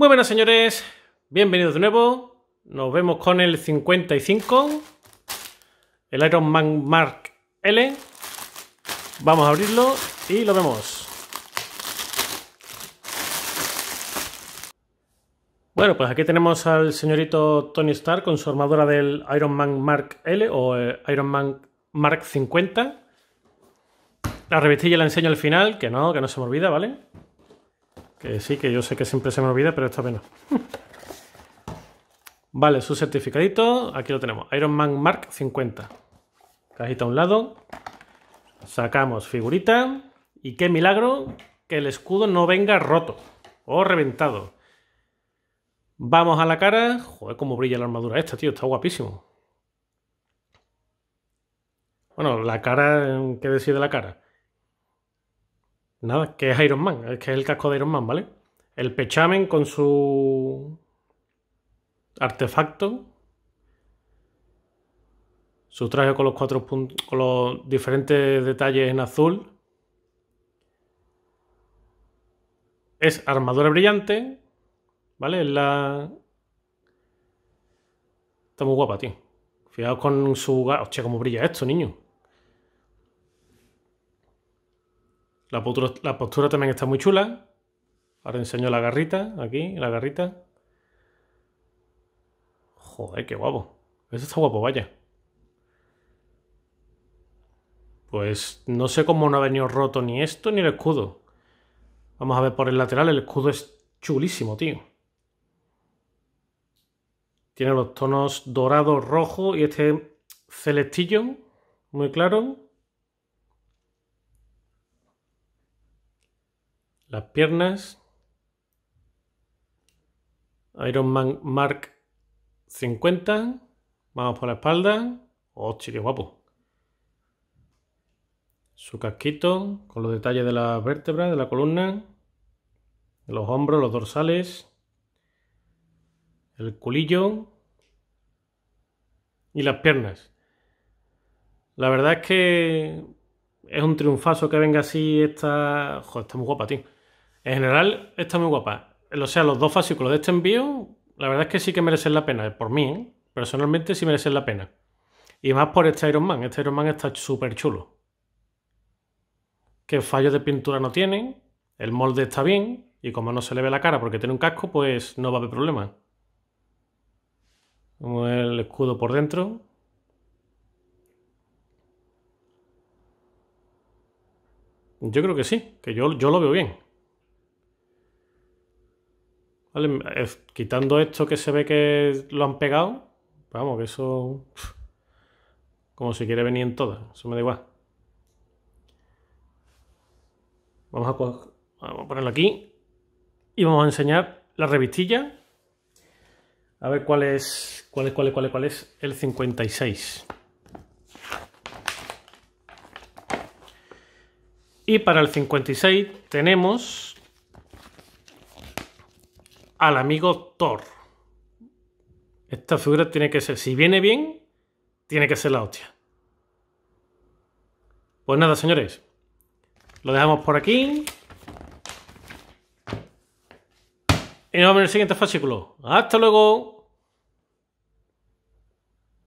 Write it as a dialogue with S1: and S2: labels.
S1: Muy buenas señores, bienvenidos de nuevo. Nos vemos con el 55, el Iron Man Mark L. Vamos a abrirlo y lo vemos. Bueno, pues aquí tenemos al señorito Tony Stark con su armadura del Iron Man Mark L o eh, Iron Man Mark 50. La revistilla la enseño al final, que no, que no se me olvida, ¿vale? Que sí, que yo sé que siempre se me olvida, pero está bien. vale, su certificadito, aquí lo tenemos, Iron Man Mark 50. Cajita a un lado, sacamos figurita y qué milagro que el escudo no venga roto o reventado. Vamos a la cara. Joder, cómo brilla la armadura esta, tío. Está guapísimo. Bueno, la cara... ¿Qué decir de la cara? Nada, que es Iron Man, es que es el casco de Iron Man, ¿vale? El pechamen con su artefacto, su traje con los cuatro puntos, con los diferentes detalles en azul. Es armadura brillante, ¿vale? la... Está muy guapa, tío. Fijaos con su... Hostia, cómo brilla esto, niño. La postura, también está muy chula. Ahora enseño la garrita, aquí, la garrita. Joder, qué guapo. Eso está guapo, vaya. Pues no sé cómo no ha venido roto ni esto ni el escudo. Vamos a ver por el lateral, el escudo es chulísimo, tío. Tiene los tonos dorado, rojo y este celestillo, muy claro. las piernas. Iron Man Mark 50. Vamos por la espalda. oh, qué guapo! Su casquito con los detalles de las vértebras, de la columna, los hombros, los dorsales, el culillo y las piernas. La verdad es que es un triunfazo que venga así esta... Joder, está muy guapa, tío. En general, está muy guapa. O sea, los dos fascículos de este envío, la verdad es que sí que merecen la pena. Eh, por mí, ¿eh? personalmente sí merecen la pena. Y más por este Iron Man. Este Iron Man está súper chulo. Que fallos de pintura no tienen. El molde está bien. Y como no se le ve la cara porque tiene un casco, pues no va a haber problema. el escudo por dentro. Yo creo que sí, que yo, yo lo veo bien quitando esto que se ve que lo han pegado, vamos, que eso... Como si quiere venir en todas, eso me da igual. Vamos a, vamos a ponerlo aquí y vamos a enseñar la revistilla. A ver cuál es, cuál es, cuál es, cuál es, cuál es el 56. Y para el 56 tenemos al amigo Thor. Esta figura tiene que ser, si viene bien, tiene que ser la hostia. Pues nada, señores. Lo dejamos por aquí. Y nos vemos en el siguiente fascículo. ¡Hasta luego!